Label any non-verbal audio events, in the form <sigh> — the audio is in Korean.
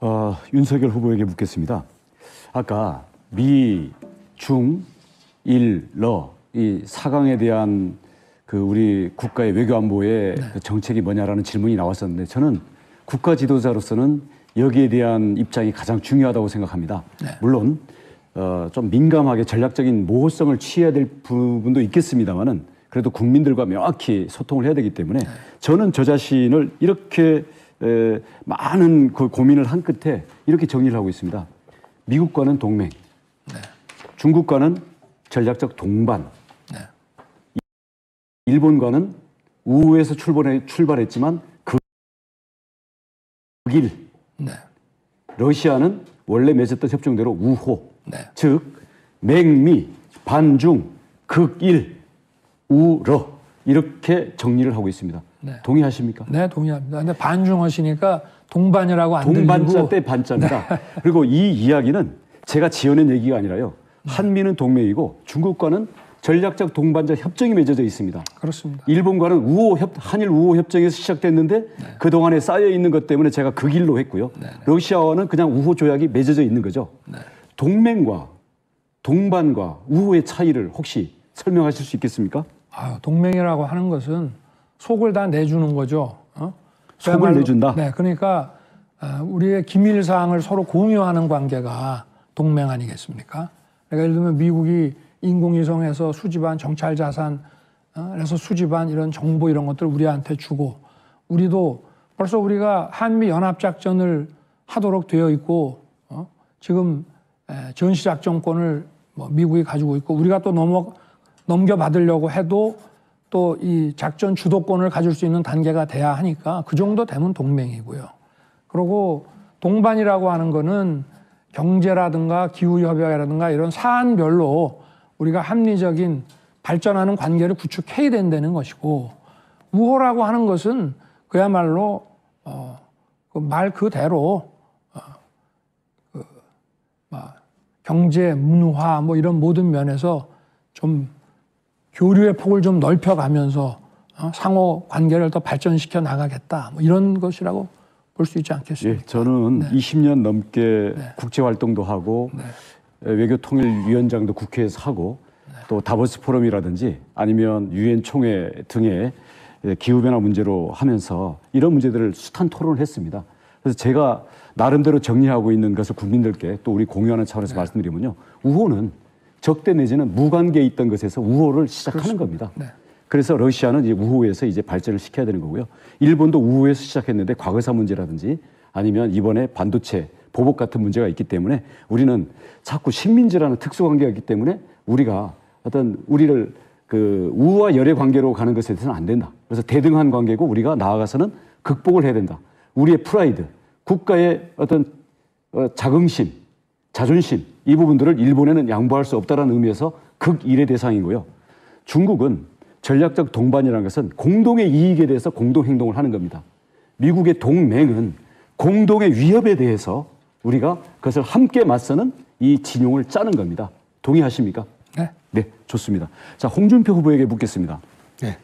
어, 윤석열 후보에게 묻겠습니다. 아까 미, 중, 일, 러 이 사강에 대한 그 우리 국가의 외교 안보의 네. 그 정책이 뭐냐라는 질문이 나왔었는데 저는 국가 지도자로서는 여기에 대한 입장이 가장 중요하다고 생각합니다. 네. 물론 어, 좀 민감하게 전략적인 모호성을 취해야 될 부분도 있겠습니다만은 그래도 국민들과 명확히 소통을 해야 되기 때문에 네. 저는 저 자신을 이렇게 에, 많은 그 고민을 한 끝에 이렇게 정리를 하고 있습니다. 미국과는 동맹, 네. 중국과는 전략적 동반, 네. 일본과는 우에서 출발해, 출발했지만 그 길, 네. 러시아는 원래 맺었던 협정대로 우호, 네. 즉 맹미, 반중, 극일, 우러 이렇게 정리를 하고 있습니다. 네. 동의하십니까? 네, 동의합니다. 근데 반중하시니까 동반이라고 안 동반자 때 반자입니다. 네. <laughs> 그리고 이 이야기는 제가 지어낸 얘기가 아니라요. 네. 한미는 동맹이고 중국과는 전략적 동반자 협정이 맺어져 있습니다. 그렇습니다. 일본과는 우호 협, 한일 우호 협정에서 시작됐는데 네. 그 동안에 쌓여 있는 것 때문에 제가 그 길로 했고요. 네, 네. 러시아와는 그냥 우호 조약이 맺어져 있는 거죠. 네. 동맹과 동반과 우호의 차이를 혹시 설명하실 수 있겠습니까? 아, 동맹이라고 하는 것은 속을 다 내주는 거죠. 어? 속을 말로 내준다. 네, 그러니까 아, 우리의 기밀 사항을 서로 공유하는 관계가 동맹 아니겠습니까? 그러니까 예를 들면 미국이 인공위성에서 수집한 정찰 자산, 어, 그래서 수집한 이런 정보 이런 것들을 우리한테 주고 우리도 벌써 우리가 한미 연합 작전을 하도록 되어 있고 어? 지금 전시 작전권을 뭐 미국이 가지고 있고 우리가 또 넘어 넘겨받으려고 해도 또이 작전 주도권을 가질 수 있는 단계가 돼야 하니까 그 정도 되면 동맹이고요. 그리고 동반이라고 하는 거는 경제라든가 기후협약이라든가 이런 사안별로 우리가 합리적인 발전하는 관계를 구축해야 된다는 것이고 우호라고 하는 것은 그야말로 어, 그말 그대로 어, 그, 막 경제, 문화 뭐 이런 모든 면에서 좀 교류의 폭을 좀 넓혀가면서 어, 상호 관계를 더 발전시켜 나가겠다 뭐 이런 것이라고 볼 수 있지 않겠습니까? 예, 저는 네. 20년 넘게 네. 국제 활동도 하고 네. 외교통일위원장도 국회에서 하고 네. 또 다보스 포럼이라든지 아니면 유엔 총회 등의 기후변화 문제로 하면서 이런 문제들을 숱한 토론을 했습니다. 그래서 제가 나름대로 정리하고 있는 것을 국민들께 또 우리 공유하는 차원에서 네. 말씀드리면요. 우호는 적대 내지는 무관계에 있던 것에서 우호를 시작하는 그렇습 겁니다. 네. 그래서 러시아는 이제 우호에서 이제 발전을 시켜야 되는 거고요. 일본도 우호에서 시작했는데 과거사 문제라든지 아니면 이번에 반도체 보복 같은 문제가 있기 때문에 우리는 자꾸 식민지라는 특수관계가 있기 때문에 우리가 어떤 우리를 그 우와 열의 관계로 가는 것에 대해서는 안 된다. 그래서 대등한 관계고 우리가 나아가서는 극복을 해야 된다. 우리의 프라이드, 국가의 어떤 어, 자긍심 자존심 이 부분들을 일본에는 양보할 수 없다는 의미에서 극일의 대상이고요. 중국은 전략적 동반이라는 것은 공동의 이익에 대해서 공동 행동을 하는 겁니다. 미국의 동맹은 공동의 위협에 대해서 우리가 그것을 함께 맞서는 이 진용을 짜는 겁니다. 동의하십니까? 네. 네, 좋습니다. 자, 홍준표 후보에게 묻겠습니다. 네.